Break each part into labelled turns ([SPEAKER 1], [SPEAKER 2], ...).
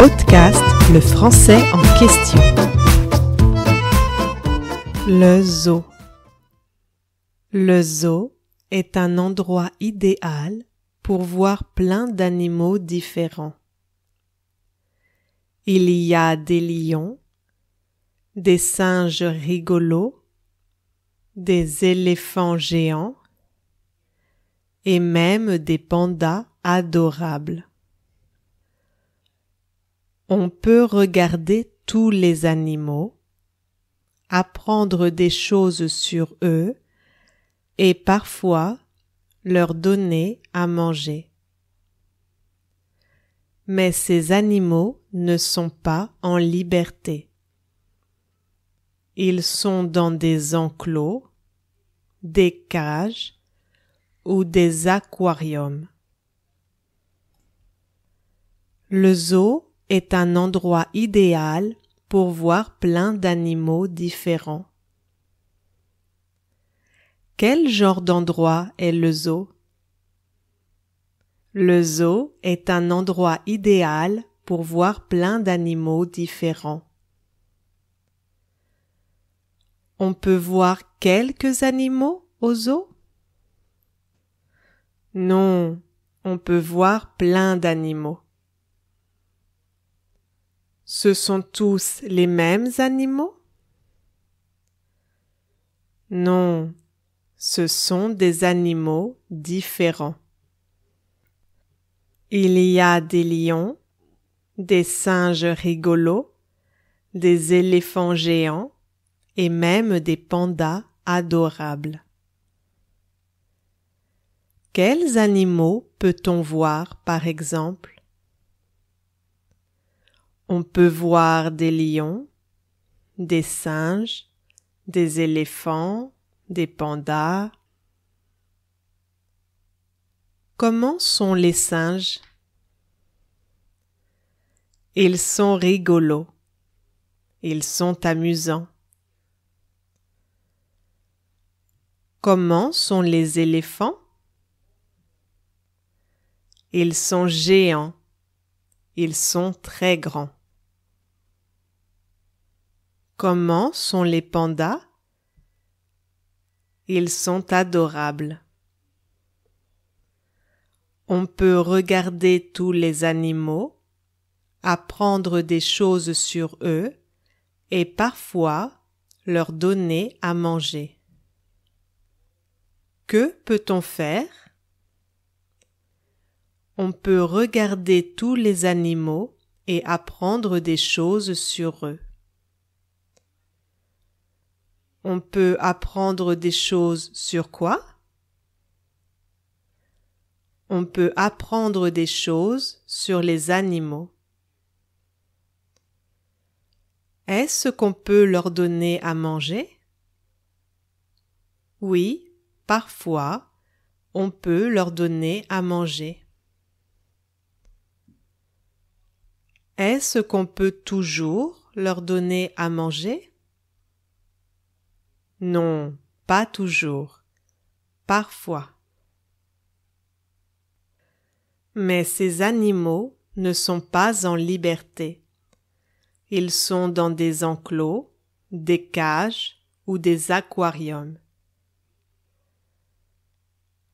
[SPEAKER 1] podcast Le français en question. Le zoo. Le zoo est un endroit idéal pour voir plein d'animaux différents. Il y a des lions, des singes rigolos, des éléphants géants et même des pandas adorables. On peut regarder tous les animaux, apprendre des choses sur eux et parfois leur donner à manger. Mais ces animaux ne sont pas en liberté. Ils sont dans des enclos, des cages ou des aquariums. Le zoo est un endroit idéal pour voir plein d'animaux différents. Quel genre d'endroit est le zoo Le zoo est un endroit idéal pour voir plein d'animaux différents. On peut voir quelques animaux au zoo Non, on peut voir plein d'animaux. Ce sont tous les mêmes animaux Non, ce sont des animaux différents. Il y a des lions, des singes rigolos, des éléphants géants et même des pandas adorables. Quels animaux peut-on voir, par exemple on peut voir des lions, des singes, des éléphants, des pandas. Comment sont les singes Ils sont rigolos. Ils sont amusants. Comment sont les éléphants Ils sont géants. Ils sont très grands. Comment sont les pandas Ils sont adorables. On peut regarder tous les animaux, apprendre des choses sur eux et parfois leur donner à manger. Que peut-on faire On peut regarder tous les animaux et apprendre des choses sur eux. On peut apprendre des choses sur quoi On peut apprendre des choses sur les animaux. Est-ce qu'on peut leur donner à manger Oui, parfois, on peut leur donner à manger. Est-ce qu'on peut toujours leur donner à manger non, pas toujours. Parfois. Mais ces animaux ne sont pas en liberté. Ils sont dans des enclos, des cages ou des aquariums.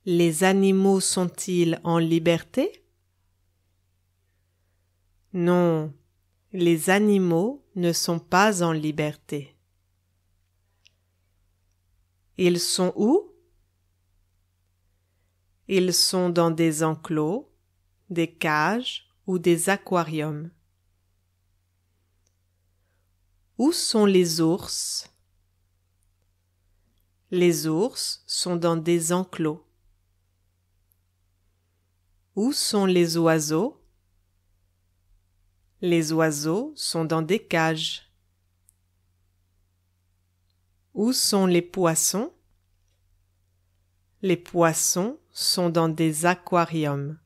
[SPEAKER 1] Les animaux sont-ils en liberté Non, les animaux ne sont pas en liberté. Ils sont où Ils sont dans des enclos, des cages ou des aquariums. Où sont les ours Les ours sont dans des enclos. Où sont les oiseaux Les oiseaux sont dans des cages. Où sont les poissons Les poissons sont dans des aquariums.